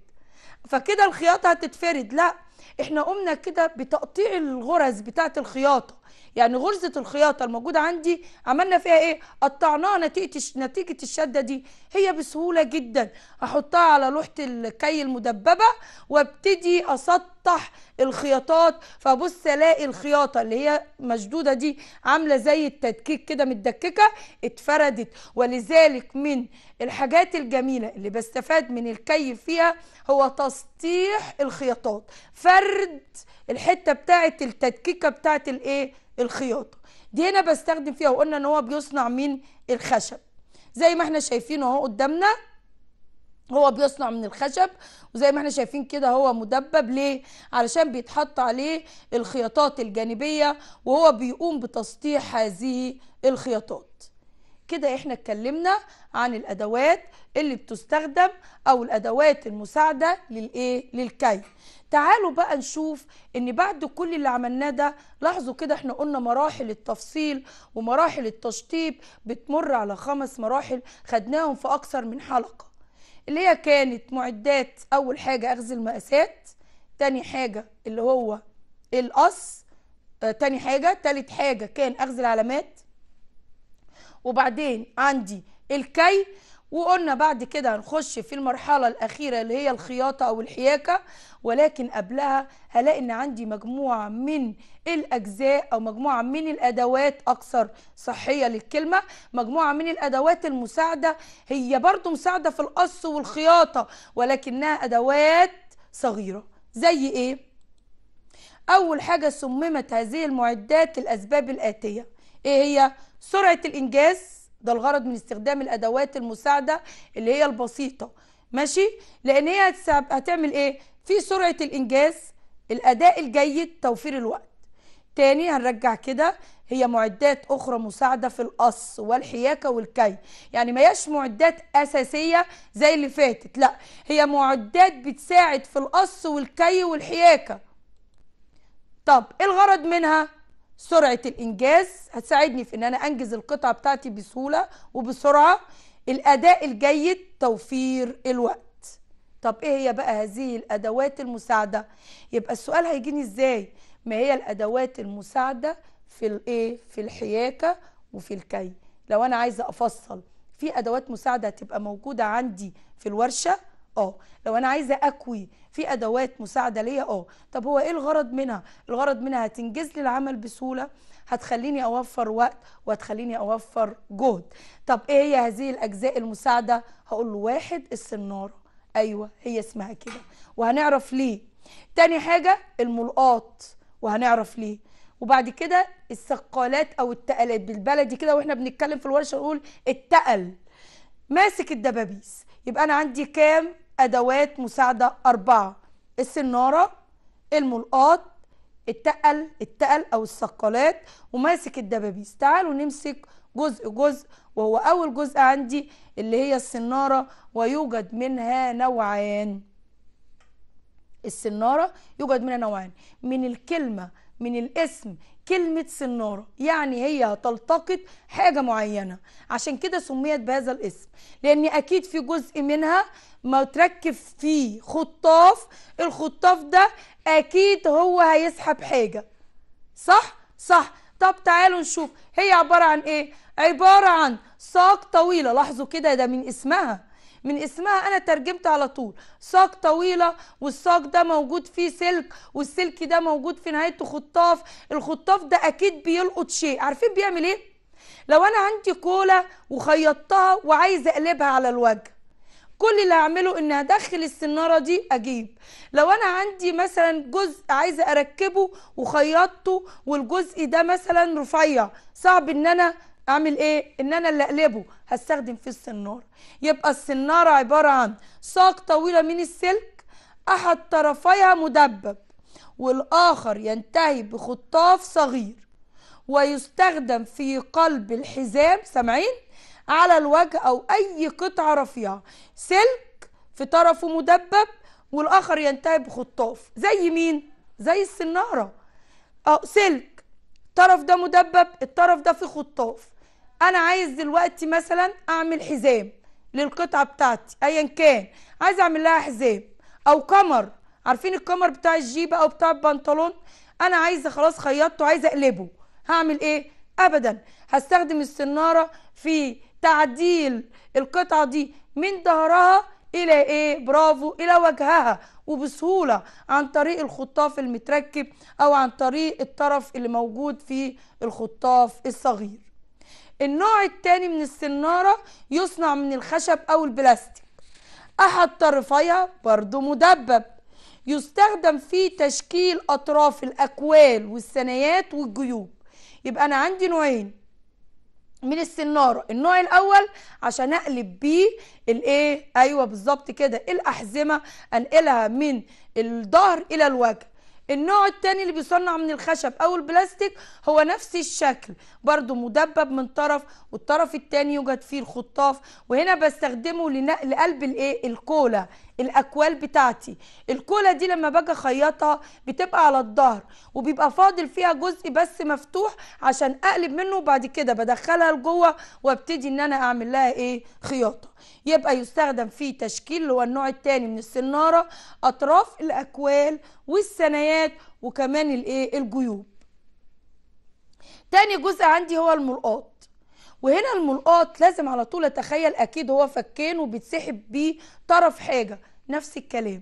فكده الخياطه هتتفرد لا احنا قمنا كده بتقطيع الغرز بتاعه الخياطه يعني غرزه الخياطه الموجوده عندي عملنا فيها ايه قطعناها نتيجه نتيجه الشده دي هي بسهوله جدا احطها على لوحه الكي المدببه وابتدي اسطح الخياطات فبص الاقي الخياطه اللي هي مشدوده دي عامله زي التدكيك كده متدككه اتفردت ولذلك من الحاجات الجميله اللي بستفاد من الكي فيها هو تسطيح الخياطات فرد الحته بتاعه التدكيكه بتاعه الايه الخياطه دي هنا بستخدم فيها وقلنا ان هو بيصنع من الخشب زي ما احنا شايفين اهو قدامنا هو بيصنع من الخشب وزي ما احنا شايفين كده هو مدبب ليه علشان بيتحط عليه الخياطات الجانبيه وهو بيقوم بتسطيح هذه الخياطات كده احنا اتكلمنا عن الادوات اللي بتستخدم او الادوات المساعده للايه للكي تعالوا بقى نشوف ان بعد كل اللي عملناه ده لاحظوا كده احنا قلنا مراحل التفصيل ومراحل التشطيب بتمر على خمس مراحل خدناهم في اكثر من حلقه اللي هي كانت معدات اول حاجه اخذ المقاسات تاني حاجه اللي هو القص آه تاني حاجه تالت حاجه كان اخذ العلامات وبعدين عندي الكي وقلنا بعد كده هنخش في المرحلة الأخيرة اللي هي الخياطة أو الحياكة ولكن قبلها هلاقي إن عندي مجموعة من الأجزاء أو مجموعة من الأدوات أكثر صحية للكلمة مجموعة من الأدوات المساعدة هي برضو مساعدة في القص والخياطة ولكنها أدوات صغيرة زي إيه؟ أول حاجة صممت هذه المعدات للأسباب الآتية إيه هي؟ سرعة الإنجاز ده الغرض من استخدام الأدوات المساعدة اللي هي البسيطة ماشي لأن هي هتعمل إيه في سرعة الإنجاز الأداء الجيد توفير الوقت تاني هنرجع كده هي معدات أخرى مساعدة في القص والحياكة والكي يعني ما هيش معدات أساسية زي اللي فاتت لا هي معدات بتساعد في القص والكي والحياكة طب إيه الغرض منها سرعه الانجاز هتساعدني في ان انا انجز القطعه بتاعتي بسهوله وبسرعه الاداء الجيد توفير الوقت طب ايه هي بقى هذه الادوات المساعده يبقى السؤال هيجيني ازاي ما هي الادوات المساعده في الايه في الحياكه وفي الكي لو انا عايزه افصل في ادوات مساعده هتبقى موجوده عندي في الورشه اه لو انا عايزه اكوي في ادوات مساعده ليا اه طب هو ايه الغرض منها الغرض منها هتنجز لي العمل بسهوله هتخليني اوفر وقت وهتخليني اوفر جهد طب ايه هي هذه الاجزاء المساعده هقول له واحد السناره ايوه هي اسمها كده وهنعرف ليه تاني حاجه الملقاط وهنعرف ليه وبعد كده الثقالات او التقلات بالبلدي كده واحنا بنتكلم في الورشه نقول التقل ماسك الدبابيس يبقى انا عندي كام أدوات مساعدة أربعة السنارة الملقاط التقل التقل أو السقالات وماسك الدبابيس تعالوا نمسك جزء جزء وهو أول جزء عندي اللي هي السنارة ويوجد منها نوعان السنارة يوجد منها نوعان من الكلمة من الاسم كلمة سنارة يعني هي تلتقط حاجة معينة عشان كده سميت بهذا الاسم لأن أكيد في جزء منها ما تركب فيه خطاف الخطاف ده اكيد هو هيسحب حاجه صح صح طب تعالوا نشوف هي عباره عن ايه عباره عن ساق طويله لاحظوا كده ده من اسمها من اسمها انا ترجمت على طول ساق طويله والساق ده موجود فيه سلك والسلك ده موجود في نهايته خطاف الخطاف ده اكيد بيلقط شيء عارفين بيعمل ايه لو انا عندي كولا وخيطتها وعايزه اقلبها على الوجه كل اللي هعمله ان هدخل السناره دي اجيب لو انا عندي مثلا جزء عايزه اركبه وخيطته والجزء ده مثلا رفيع صعب ان انا اعمل ايه ان انا اللي اقلبه هستخدم فيه السناره يبقى السناره عباره عن ساق طويله من السلك احد طرفيها مدبب والاخر ينتهي بخطاف صغير ويستخدم في قلب الحزام سامعين على الوجه أو أي قطعة رفيعة سلك في طرفه مدبب والآخر ينتهي بخطاف زي مين؟ زي السنارة أو أه، سلك الطرف ده مدبب الطرف ده فيه خطاف أنا عايز دلوقتي مثلا أعمل حزام للقطعة بتاعتي أيا كان عايز أعمل لها حزام أو قمر عارفين القمر بتاع الجيب أو بتاع البنطلون أنا عايزة خلاص خيطته عايزة أقلبه هعمل إيه؟ ابدا هستخدم السناره في تعديل القطعة دي من ظهرها إلى إيه؟ برافو إلى وجهها وبسهولة عن طريق الخطاف المتركب أو عن طريق الطرف اللي موجود في الخطاف الصغير النوع التاني من السنارة يصنع من الخشب أو البلاستيك أحد طرفيها برضو مدبب يستخدم في تشكيل أطراف الأكوال والثنايات والجيوب يبقى أنا عندي نوعين من السناره النوع الاول عشان اقلب بيه الايه ايوه بالظبط كده الاحزمه انقلها من الظهر الى الوجه النوع التاني اللي بيصنع من الخشب او البلاستيك هو نفس الشكل برضو مدبب من طرف والطرف التاني يوجد فيه الخطاف وهنا بستخدمه لنقل قلب الايه الكولا الاكوال بتاعتي الكولا دي لما باجي اخيطها بتبقى على الظهر وبيبقى فاضل فيها جزء بس مفتوح عشان اقلب منه وبعد كده بدخلها لجوه وابتدي ان انا اعمل لها ايه خياطه يبقى يستخدم في تشكيل اللي هو النوع الثاني من السناره اطراف الاكوال والثنايات وكمان الايه الجيوب تاني جزء عندي هو الملقاط وهنا الملقاط لازم على طول اتخيل اكيد هو فكان وبيتسحب بيه طرف حاجه نفس الكلام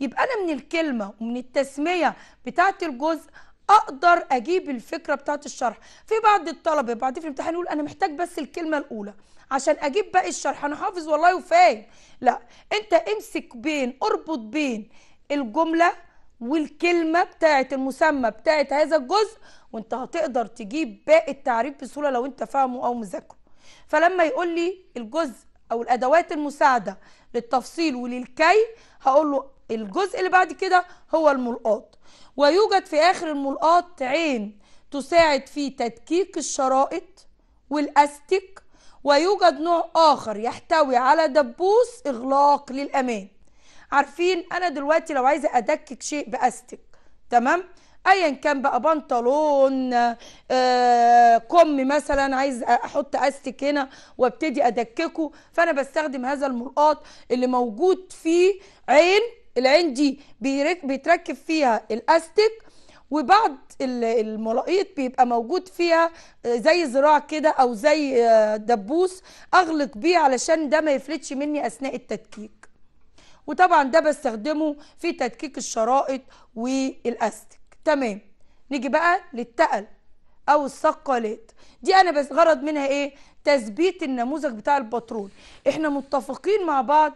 يبقى انا من الكلمه ومن التسميه بتاعه الجزء اقدر اجيب الفكره بتاعه الشرح في بعض الطلبه بعد في الامتحان يقول انا محتاج بس الكلمه الاولى عشان اجيب باقي الشرح انا حافظ والله وفاهم لا انت امسك بين اربط بين الجمله والكلمه بتاعه المسمى بتاعه هذا الجزء وانت هتقدر تجيب باقي التعريف بسهوله لو انت فاهمه او مذاكره فلما يقول لي الجزء او الادوات المساعده للتفصيل وللكي هقول له الجزء اللي بعد كده هو الملقاط ويوجد في اخر الملقاط عين تساعد في تدكيك الشرائط والاستك ويوجد نوع اخر يحتوي على دبوس اغلاق للامان عارفين انا دلوقتي لو عايزه ادكك شيء باستك تمام ايا كان بقى بنطلون آه كم مثلا عايز احط استك هنا وابتدي ادككه فانا بستخدم هذا الملقاط اللي موجود فيه عين العين دي بيتركب فيها الاستك وبعض الملاقيط بيبقى موجود فيها آه، زي زراع كده او زي آه، دبوس اغلق بيه علشان ده ما يفلتش مني اثناء التدكيك وطبعا ده بستخدمه في تدكيك الشرائط والاستك تمام نيجي بقى للتقل او الثقالات دي انا بس غرض منها ايه تثبيت النموذج بتاع الباترون احنا متفقين مع بعض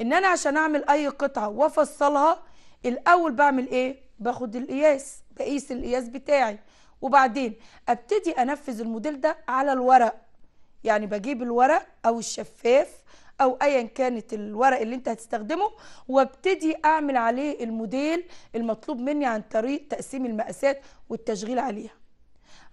ان انا عشان اعمل اي قطعه وافصلها الاول بعمل ايه باخد القياس بقيس القياس بتاعي وبعدين ابتدي انفذ الموديل ده على الورق يعني بجيب الورق او الشفاف او ايا كانت الورق اللي انت هتستخدمه وابتدي اعمل عليه الموديل المطلوب مني عن طريق تقسيم المقاسات والتشغيل عليها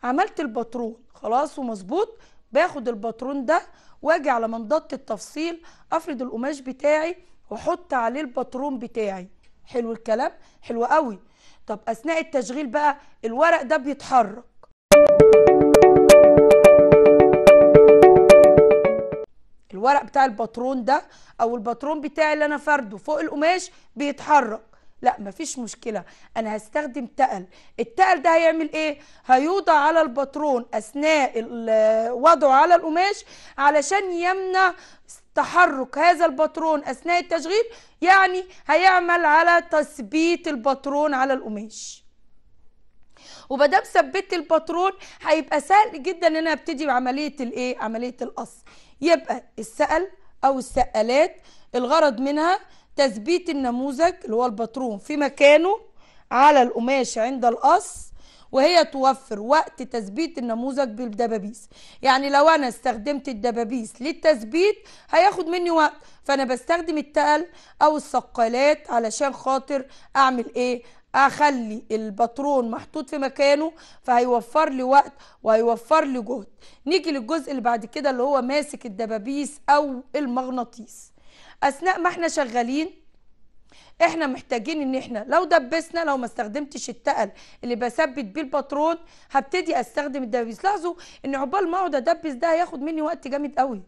عملت الباترون خلاص ومظبوط باخد الباترون ده واجي على منضده التفصيل افرد القماش بتاعي واحط عليه الباترون بتاعي حلو الكلام حلو قوي طب اثناء التشغيل بقى الورق ده بيتحرك الورق بتاع الباترون ده او الباترون بتاعي اللي انا فرده فوق القماش بيتحرك لا مفيش مشكلة أنا هستخدم تقل التقل ده هيعمل إيه؟ هيوضع على الباترون أثناء وضعه على القماش علشان يمنع تحرك هذا الباترون أثناء التشغيل يعني هيعمل على تثبيت الباترون على القماش ومادام ثبت الباترون هيبقى سهل جدا ان انا ابتدي بعمليه الايه عمليه القص يبقى السأل أو السألات الغرض منها تثبيت النموذج اللي هو الباترون في مكانه على القماش عند القص وهي توفر وقت تثبيت النموذج بالدبابيس يعني لو انا استخدمت الدبابيس للتثبيت هياخد مني وقت فانا بستخدم التقل او السقالات علشان خاطر اعمل ايه اخلي الباترون محطوط في مكانه فهيوفر لي وقت وهيوفر لي جهد نيجي للجزء اللي بعد كده اللي هو ماسك الدبابيس او المغناطيس اثناء ما احنا شغالين احنا محتاجين ان احنا لو دبسنا لو ما استخدمتش التقل اللي بثبت بيه الباترون هبتدي استخدم الدبابيس لاحظوا ان عقبال ما اقعد ادبس ده هياخد مني وقت جامد قوي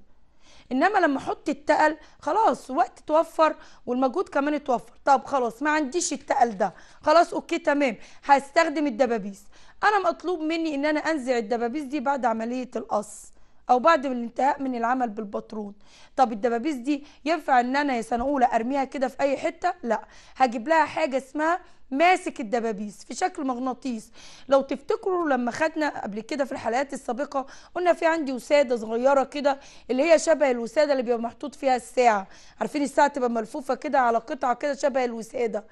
انما لما احط التقل خلاص وقت اتوفر والمجهود كمان اتوفر طب خلاص ما عنديش التقل ده خلاص اوكي تمام هستخدم الدبابيس انا مطلوب مني ان انا انزع الدبابيس دي بعد عمليه القص او بعد الانتهاء من العمل بالبطرون طب الدبابيس دي ينفع ان انا يا سنه اولى ارميها كده في اي حته لا هجيب لها حاجه اسمها ماسك الدبابيس في شكل مغناطيس لو تفتكروا لما خدنا قبل كده في الحلقات السابقه قلنا في عندي وساده صغيره كده اللي هي شبه الوساده اللي بيبقى محطوط فيها الساعه عارفين الساعه تبقى ملفوفه كده على قطعه كده شبه الوساده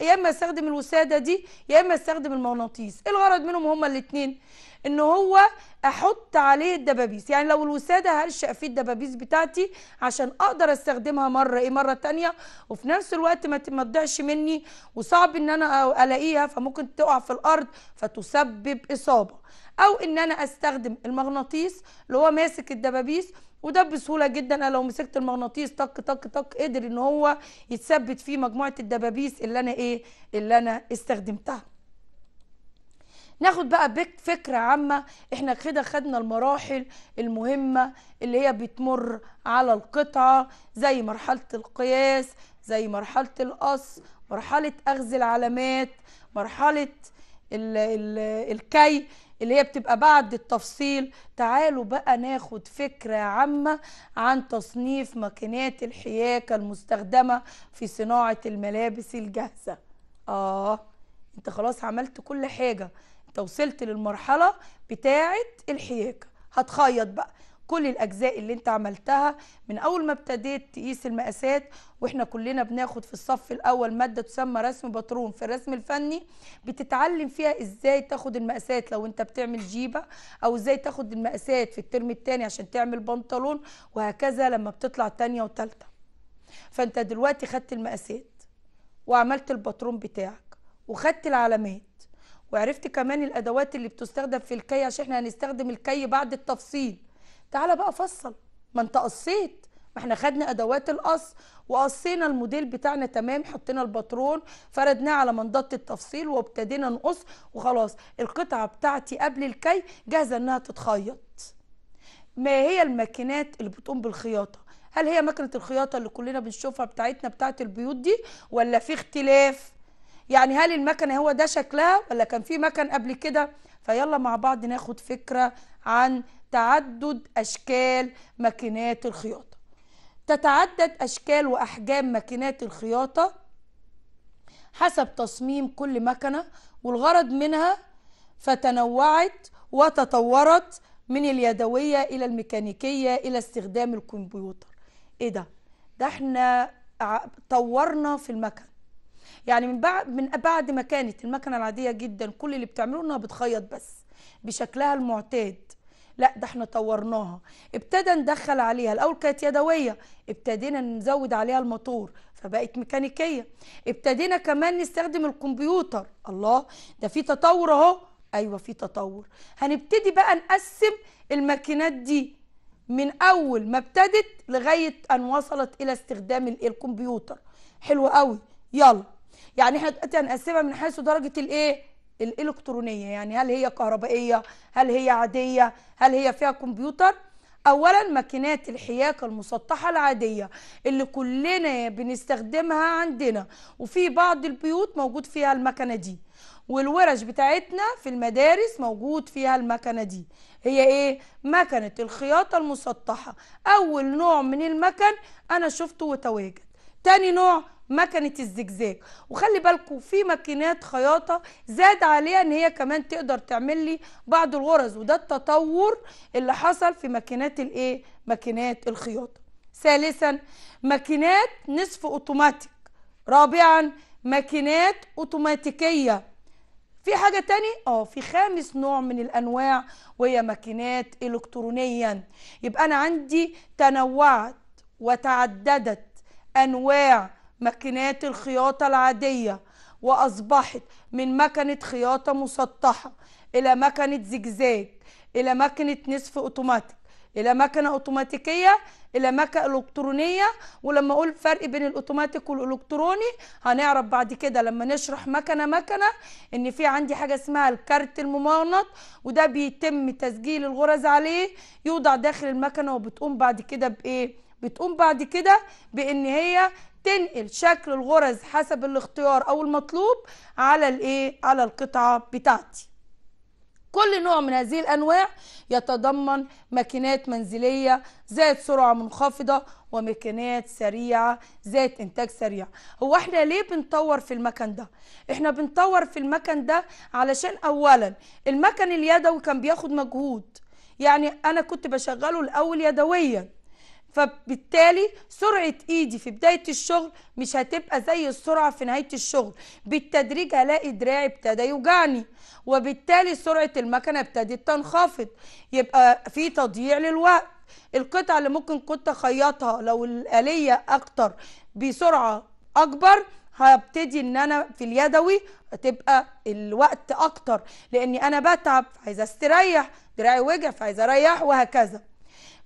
يا اما استخدم الوساده دي يا اما استخدم المغناطيس الغرض منهم هما الاثنين ان هو احط عليه الدبابيس يعني لو الوساده هرشق فيه الدبابيس بتاعتي عشان اقدر استخدمها مره ايه مره تانية وفي نفس الوقت ما تضيعش مني وصعب ان انا الاقيها فممكن تقع في الارض فتسبب اصابه او ان انا استخدم المغناطيس اللي هو ماسك الدبابيس وده بسهوله جدا انا لو مسكت المغناطيس طق طق طق قدر ان هو يتثبت فيه مجموعه الدبابيس اللي انا ايه اللي انا استخدمتها ناخد بقى بك فكرة عامة احنا كده خدنا المراحل المهمة اللي هي بتمر على القطعة زي مرحلة القياس زي مرحلة القص مرحلة أخذ العلامات مرحلة الكي اللي هي بتبقى بعد التفصيل تعالوا بقى ناخد فكرة عامة عن تصنيف ماكينات الحياكة المستخدمة في صناعة الملابس الجاهزة آه انت خلاص عملت كل حاجة انت وصلت للمرحلة بتاعة الحياكة هتخيط بقى كل الاجزاء اللي انت عملتها من اول ما ابتديت تقيس المقاسات واحنا كلنا بناخد في الصف الاول ماده تسمى رسم باترون في الرسم الفني بتتعلم فيها ازاي تاخد المقاسات لو انت بتعمل جيبه او ازاي تاخد المقاسات في الترم الثاني عشان تعمل بنطلون وهكذا لما بتطلع ثانيه وثالثه فانت دلوقتي خدت المقاسات وعملت الباترون بتاعك وخدت العلامات وعرفت كمان الادوات اللي بتستخدم في الكي عشان احنا هنستخدم الكي بعد التفصيل تعالى بقى فصل ما انت قصيت ما احنا خدنا ادوات القص وقصينا الموديل بتاعنا تمام حطينا الباترون فردناه على منضده التفصيل وابتدينا نقص وخلاص القطعه بتاعتي قبل الكي جاهزه انها تتخيط ما هي الماكينات اللي بتقوم بالخياطه هل هي مكنه الخياطه اللي كلنا بنشوفها بتاعتنا بتاعت البيوت دي ولا في اختلاف يعني هل المكنه هو ده شكلها ولا كان في مكن قبل كده فيلا مع بعض ناخد فكره عن تعدد اشكال ماكينات الخياطه تتعدد اشكال واحجام ماكينات الخياطه حسب تصميم كل مكنه والغرض منها فتنوعت وتطورت من اليدويه الى الميكانيكيه الى استخدام الكمبيوتر ايه ده ده احنا طورنا في المكن يعني من بعد من بعد ما كانت المكنه العاديه جدا كل اللي بتعمله انها بتخيط بس بشكلها المعتاد لا ده احنا طورناها ابتدى ندخل عليها الاول كانت يدويه ابتدينا نزود عليها الموتور فبقت ميكانيكيه ابتدينا كمان نستخدم الكمبيوتر الله ده في تطور اهو ايوه في تطور هنبتدي بقى نقسم الماكينات دي من اول ما ابتدت لغايه ان وصلت الى استخدام الكمبيوتر حلو قوي يلا يعني احنا دلوقتي هنقسمها من حيث درجه الايه الالكترونيه يعني هل هي كهربائيه هل هي عاديه هل هي فيها كمبيوتر اولا ماكينات الحياكه المسطحه العاديه اللي كلنا بنستخدمها عندنا وفي بعض البيوت موجود فيها المكنه دي والورش بتاعتنا في المدارس موجود فيها المكنه دي هي ايه مكنه الخياطه المسطحه اول نوع من المكن انا شفته وتواجد تاني نوع مكنه الزجزاج وخلي بالكم في ماكينات خياطه زاد عليها ان هي كمان تقدر تعمل لي بعض الغرز وده التطور اللي حصل في ماكينات الايه ماكينات الخياطه ثالثا ماكينات نصف اوتوماتيك رابعا ماكينات اوتوماتيكيه في حاجه تاني اه في خامس نوع من الانواع وهي ماكينات الكترونيا يبقى انا عندي تنوعت وتعددت انواع ماكينات الخياطة العادية وأصبحت من مكنة خياطة مسطحة إلى مكنة زجزاج إلى مكنة نصف أوتوماتيك إلى مكنة أوتوماتيكية إلى مكنة إلكترونية ولما أقول فرق بين الأوتوماتيك والإلكتروني هنعرف بعد كده لما نشرح مكنة مكنة إن في عندي حاجة اسمها الكارت الممغنط وده بيتم تسجيل الغرز عليه يوضع داخل المكنة وبتقوم بعد كده بإيه؟ بتقوم بعد كده بإن هي تنقل شكل الغرز حسب الاختيار او المطلوب على الايه على القطعه بتاعتي كل نوع من هذه الانواع يتضمن ماكينات منزليه ذات سرعه منخفضه وماكينات سريعه ذات انتاج سريع هو احنا ليه بنطور في المكن ده احنا بنطور في المكن ده علشان اولا المكن اليدوي كان بياخد مجهود يعني انا كنت بشغله الاول يدويا فبالتالي سرعة ايدي في بداية الشغل مش هتبقى زي السرعة في نهاية الشغل بالتدريج هلاقي دراعي ابتدى يوجعني وبالتالي سرعة المكنة ابتدت تنخفض يبقى في تضييع للوقت القطع اللي ممكن كنت اخيطها لو الآلية اكتر بسرعة اكبر هبتدي ان انا في اليدوي هتبقى الوقت اكتر لاني انا بتعب عايزه استريح دراعي وجع فعايزه اريح وهكذا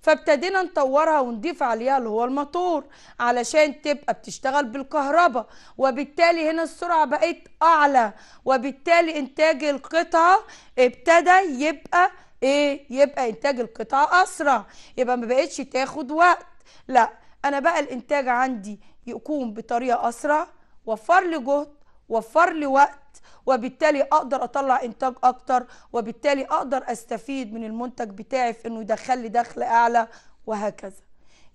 فابتدينا نطورها ونضيف عليها اللي هو الماتور علشان تبقى بتشتغل بالكهرباء وبالتالي هنا السرعة بقت أعلى وبالتالي إنتاج القطعة ابتدى يبقى إيه؟ يبقى إنتاج القطعة أسرع يبقى ما بقتش تاخد وقت لا أنا بقى الإنتاج عندي يكون بطريقة أسرع وفر لي جهد وفر لي وقت وبالتالي اقدر اطلع انتاج اكتر وبالتالي اقدر استفيد من المنتج بتاعي في انه يدخل لي دخل اعلى وهكذا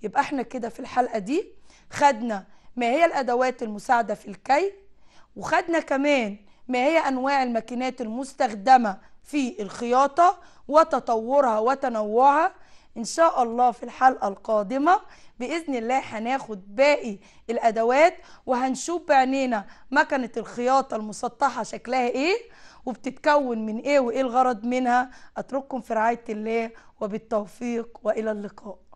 يبقى احنا كده في الحلقه دي خدنا ما هي الادوات المساعده في الكي وخدنا كمان ما هي انواع الماكينات المستخدمه في الخياطه وتطورها وتنوعها ان شاء الله في الحلقه القادمه باذن الله هناخد باقي الادوات وهنشوف بعنينا مكنه الخياطه المسطحه شكلها ايه وبتتكون من ايه وايه الغرض منها اترككم في رعايه الله وبالتوفيق والى اللقاء